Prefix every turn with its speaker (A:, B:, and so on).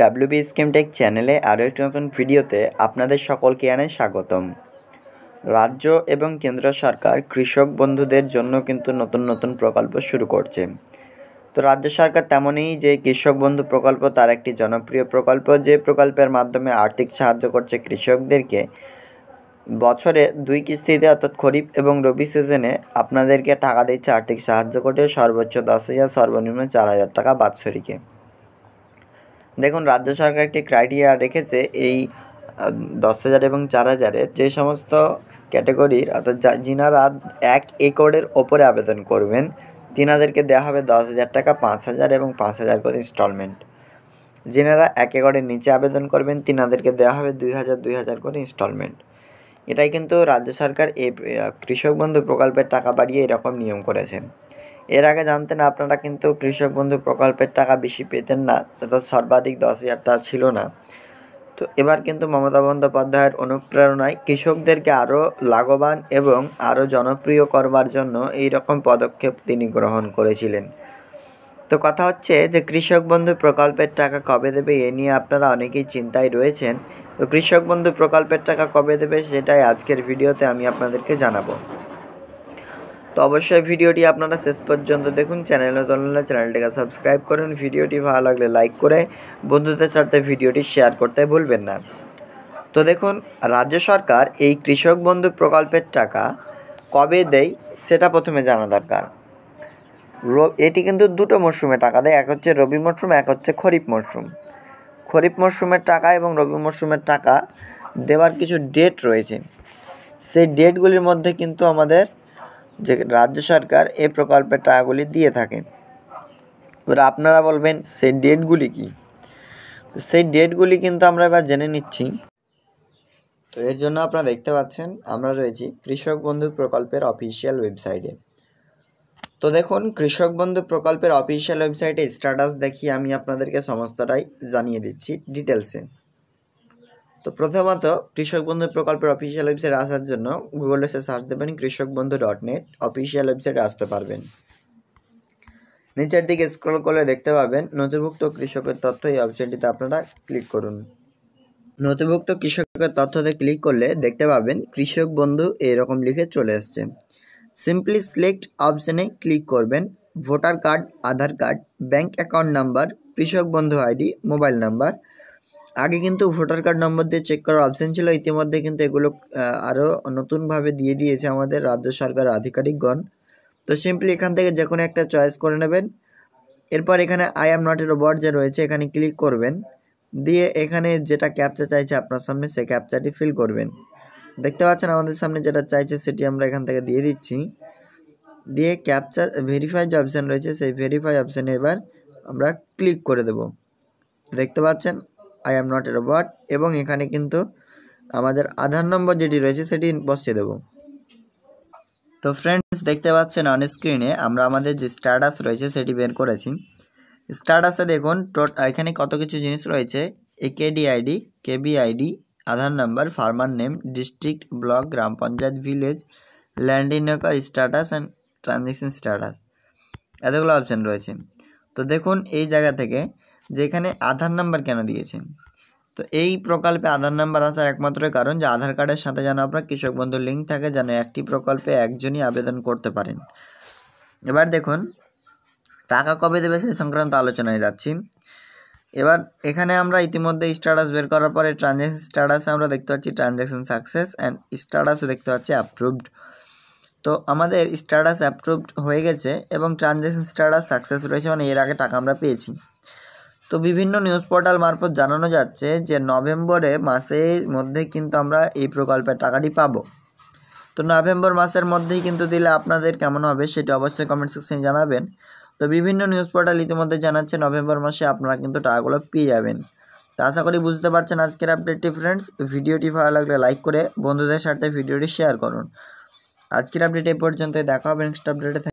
A: WB স্কিমটেক চ্যানেলে আরও একটি নতুন ভিডিওতে আপনাদের সকলকে আনে স্বাগতম রাজ্য এবং কেন্দ্র সরকার কৃষক বন্ধুদের জন্য কিন্তু নতুন নতুন প্রকল্প শুরু করছে তো রাজ্য সরকার তেমনই যে কৃষক বন্ধু প্রকল্প তার একটি জনপ্রিয় প্রকল্প যে প্রকল্পের মাধ্যমে আর্থিক সাহায্য করছে কৃষকদেরকে বছরে দুই কিস্তিতে অর্থাৎ খরিফ এবং রবি সিজনে আপনাদেরকে টাকা দিচ্ছে আর্থিক সাহায্য করতে সর্বোচ্চ দশ হাজার সর্বনিম্ন চার হাজার টাকা বাৎসরিকে দেখুন রাজ্য সরকার একটি ক্রাইটেরিয়া রেখেছে এই দশ হাজার এবং চার হাজারের যে সমস্ত ক্যাটাগরির অর্থাৎ যিনারা এক একরের ওপরে আবেদন করবেন তিনাদেরকে দেওয়া হবে দশ হাজার টাকা পাঁচ হাজার এবং পাঁচ হাজার করে ইনস্টলমেন্ট যিনারা এক একরের নিচে আবেদন করবেন তিনাদেরকে দেওয়া হবে দুই হাজার দুই হাজার করে ইনস্টলমেন্ট এটাই কিন্তু রাজ্য সরকার এ কৃষক বন্ধু প্রকল্পের টাকা বাড়িয়ে এরকম নিয়ম করেছেন এর আগে জানতেন আপনারা কিন্তু কৃষক বন্ধু প্রকল্পের টাকা বেশি পেতেন না তত সর্বাধিক দশ হাজার টাকা ছিল না তো এবার কিন্তু মমতা বন্দ্যোপাধ্যায়ের অনুপ্রেরণায় কৃষকদেরকে আরও লাভবান এবং আরও জনপ্রিয় করবার জন্য এই রকম পদক্ষেপ তিনি গ্রহণ করেছিলেন তো কথা হচ্ছে যে কৃষক বন্ধু প্রকল্পের টাকা কবে দেবে এ নিয়ে আপনারা অনেকেই চিন্তায় রয়েছেন তো কৃষক বন্ধু প্রকল্পের টাকা কবে দেবে সেটাই আজকের ভিডিওতে আমি আপনাদেরকে জানাবো তো অবশ্যই ভিডিওটি আপনারা শেষ পর্যন্ত দেখুন চ্যানেল নতুন চ্যানেলটিকে সাবস্ক্রাইব করুন ভিডিওটি ভালো লাগলে লাইক করে বন্ধুদের সাথে ভিডিওটি শেয়ার করতে ভুলবেন না তো দেখুন রাজ্য সরকার এই কৃষক বন্ধু প্রকল্পের টাকা কবে দেয় সেটা প্রথমে জানা দরকার এটি কিন্তু দুটো মরশুমে টাকা দেয় এক হচ্ছে রবি মরশুম এক হচ্ছে খরিফ মরশুম খরিফ মরশুমের টাকা এবং রবি মরশুমের টাকা দেওয়ার কিছু ডেট রয়েছে সেই ডেটগুলির মধ্যে কিন্তু আমাদের যে রাজ্য সরকার এ প্রকল্পের টাকাগুলি দিয়ে থাকে এবার আপনারা বলবেন সেই ডেটগুলি কি তো সেই ডেটগুলি কিন্তু আমরা এবার জেনে নিচ্ছি তো এর জন্য আপনারা দেখতে পাচ্ছেন আমরা রয়েছি কৃষক বন্ধু প্রকল্পের অফিসিয়াল ওয়েবসাইটে তো দেখুন কৃষক বন্ধু প্রকল্পের অফিসিয়াল ওয়েবসাইটে স্ট্যাটাস দেখি আমি আপনাদেরকে সমস্তটাই জানিয়ে দিচ্ছি ডিটেলসে তো প্রথমত কৃষক বন্ধু প্রকল্পের অফিসিয়াল ওয়েবসাইট আসার জন্য গুগলে সে সার্চ দেবেন কৃষক বন্ধু ডট নেট অফিসিয়াল ওয়েবসাইটে আসতে পারবেন নিচের দিকে স্ক্রল করলে দেখতে পাবেন নথিভুক্ত কৃষকের তথ্য এই অপশনটিতে আপনারা ক্লিক করুন নথিভুক্ত কৃষকের তথ্যতে ক্লিক করলে দেখতে পাবেন কৃষক বন্ধু এরকম লিখে চলে আসছে সিম্পলি সিলেক্ট অপশানে ক্লিক করবেন voter card Aadhaar card bank account number Krishak Bandhu ID mobile number আগে কিন্তু ভোটার কার্ড নম্বর দিয়ে চেক করার অপশান ছিল ইতিমধ্যে কিন্তু এগুলো আরও নতুনভাবে দিয়ে দিয়েছে আমাদের রাজ্য সরকার আধিকারিকগণ তো সিম্পলি এখান থেকে যে কোনো একটা চয়েস করে নেবেন এরপর এখানে I am not a robot যে রয়েছে এখানে ক্লিক করবেন দিয়ে এখানে যেটা ক্যাপচা চাইছে আপনার সামনে সেই ক্যাপচাটি ফিল করবেন দেখতে পাচ্ছেন আমাদের সামনে যেটা চাইছে সেটি আমরা এখান থেকে দিয়ে দিচ্ছি দিয়ে ক্যাপচা ভেরিফাই যে অপশান রয়েছে সেই ভেরিফাই অপশানে এবার আমরা ক্লিক করে দেব দেখতে পাচ্ছেন I am not a robot এবং এখানে কিন্তু আমাদের আধার নম্বর যেটি রয়েছে সেটি বসিয়ে দেবো তো ফ্রেন্ডস দেখতে পাচ্ছেন অন স্ক্রিনে আমরা আমাদের যে স্ট্যাটাস রয়েছে সেটি বের করেছি স্ট্যাটাসে দেখুন টোট এখানে কত কিছু জিনিস রয়েছে এ KD ID KB ID Aadhaar number farmer name district block গ্রাম পঞ্চায়েত ভিলেজ ল্যান্ড ইনকার স্ট্যাটাস অ্যান্ড ট্রানজ্যাকশন স্ট্যাটাস এতগুলো অপশান রয়েছে তো দেখুন এই জায়গা থেকে যেখানে আধার নাম্বার কেন দিয়েছে তো এই প্রকল্পে আধার নাম্বার আসার একমাত্র কারণ যে আধার কার্ডের সাথে যেন আপনার কৃষক বন্ধু লিঙ্ক থাকে যেন একটি প্রকল্পে একজনই আবেদন করতে পারেন এবার দেখুন টাকা কবে দেবে সে সংক্রান্ত আলোচনায় যাচ্ছি এবার এখানে আমরা ইতিমধ্যে স্ট্যাটাস বের করার পরে ট্রানজ্যাকশন স্ট্যাটাসে আমরা দেখতে পাচ্ছি ট্রানজ্যাকশন সাকসেস অ্যান্ড স্ট্যাটাসে দেখতে পাচ্ছি অ্যাপ্রুভড তো আমাদের স্ট্যাটাস অ্যাপ্রুভড হয়ে গেছে এবং ট্রানজ্যাকশন স্ট্যাটাস সাকসেস রয়েছে মানে এর আগে টাকা আমরা পেয়েছি তো বিভিন্ন নিউজ পোর্টাল মারফত জানানো যাচ্ছে যে নভেম্বরে মাসের মধ্যে কিন্তু আমরা এই প্রকল্পের টাকাটি পাবো তো নভেম্বর মাসের মধ্যেই কিন্তু দিলে আপনাদের কেমন হবে সেটি অবশ্যই কমেন্ট সেকশানে জানাবেন তো বিভিন্ন নিউজ পোর্টাল ইতিমধ্যে জানাচ্ছে নভেম্বর মাসে আপনারা কিন্তু টাকাগুলো পেয়ে যাবেন তো আশা করি বুঝতে পারছেন আজকের আপডেটটি ফ্রেন্ডস ভিডিওটি ভালো লাগলে লাইক করে বন্ধুদের সাথে ভিডিওটি শেয়ার করুন আজকের আপডেট এ পর্যন্ত দেখা হবে নেক্সট আপডেটে